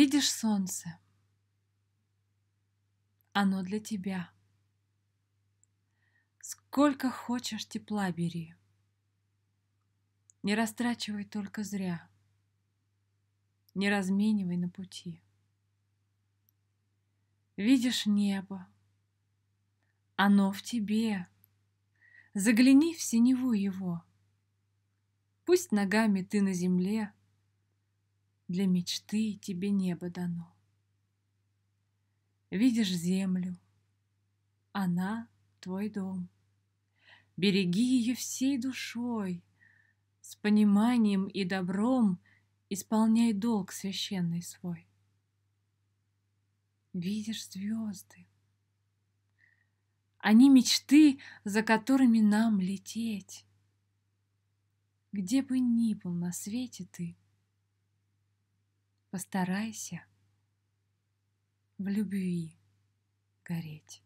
Видишь солнце? Оно для тебя. Сколько хочешь тепла бери. Не растрачивай только зря. Не разменивай на пути. Видишь небо. Оно в тебе. Загляни в синеву его. Пусть ногами ты на земле — для мечты тебе небо дано. Видишь землю, она твой дом. Береги ее всей душой, с пониманием и добром исполняй долг священный свой. Видишь звезды, они мечты, за которыми нам лететь. Где бы ни был на свете ты, постарайся в любви гореть.